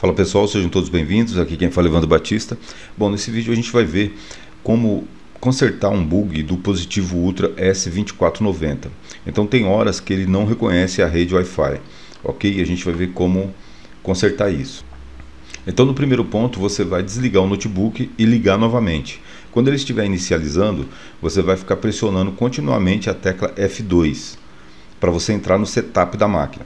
Fala pessoal, sejam todos bem-vindos. Aqui quem fala é Evandro Batista. Bom, nesse vídeo a gente vai ver como consertar um bug do positivo Ultra S2490. Então tem horas que ele não reconhece a rede Wi-Fi, ok? E a gente vai ver como consertar isso. Então no primeiro ponto você vai desligar o notebook e ligar novamente. Quando ele estiver inicializando, você vai ficar pressionando continuamente a tecla F2 para você entrar no setup da máquina.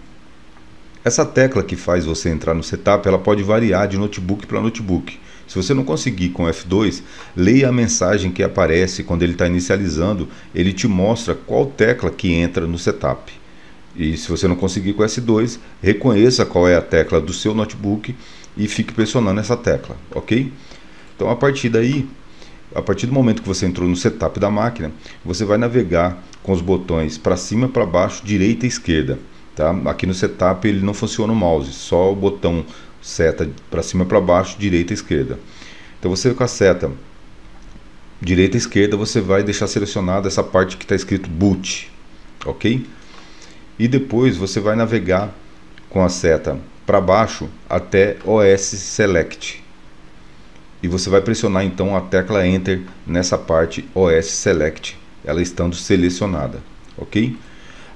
Essa tecla que faz você entrar no setup, ela pode variar de notebook para notebook. Se você não conseguir com F2, leia a mensagem que aparece quando ele está inicializando, ele te mostra qual tecla que entra no setup. E se você não conseguir com S2, reconheça qual é a tecla do seu notebook e fique pressionando essa tecla, ok? Então a partir daí, a partir do momento que você entrou no setup da máquina, você vai navegar com os botões para cima, para baixo, direita e esquerda. Tá? Aqui no setup ele não funciona o mouse, só o botão seta para cima para baixo, direita e esquerda. Então você com a seta direita e esquerda, você vai deixar selecionada essa parte que está escrito boot, ok? E depois você vai navegar com a seta para baixo até OS Select. E você vai pressionar então a tecla Enter nessa parte OS Select, ela estando selecionada, ok?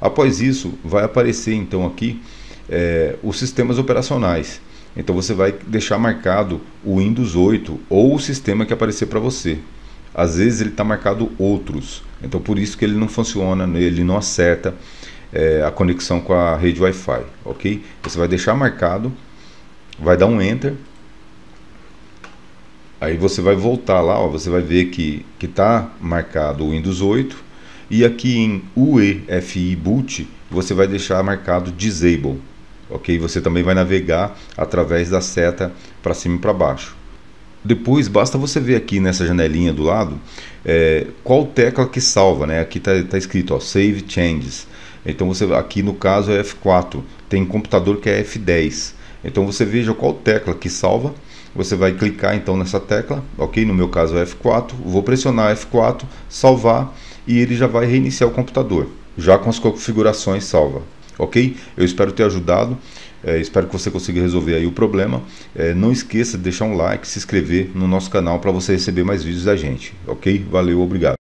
Após isso, vai aparecer então aqui é, os sistemas operacionais. Então você vai deixar marcado o Windows 8 ou o sistema que aparecer para você. Às vezes ele está marcado outros, então por isso que ele não funciona, né, ele não acerta é, a conexão com a rede Wi-Fi, ok? Você vai deixar marcado, vai dar um Enter, aí você vai voltar lá, ó, você vai ver que está marcado o Windows 8 e aqui em UEFI Boot, você vai deixar marcado Disable. Ok? Você também vai navegar através da seta para cima e para baixo. Depois, basta você ver aqui nessa janelinha do lado é, qual tecla que salva. Né? Aqui está tá escrito ó, Save Changes. Então, você aqui no caso é F4. Tem computador que é F10. Então, você veja qual tecla que salva você vai clicar então nessa tecla, ok? No meu caso é F4, vou pressionar F4, salvar e ele já vai reiniciar o computador, já com as configurações salva. Ok? Eu espero ter ajudado. É, espero que você consiga resolver aí o problema. É, não esqueça de deixar um like, se inscrever no nosso canal para você receber mais vídeos da gente. Ok? Valeu, obrigado.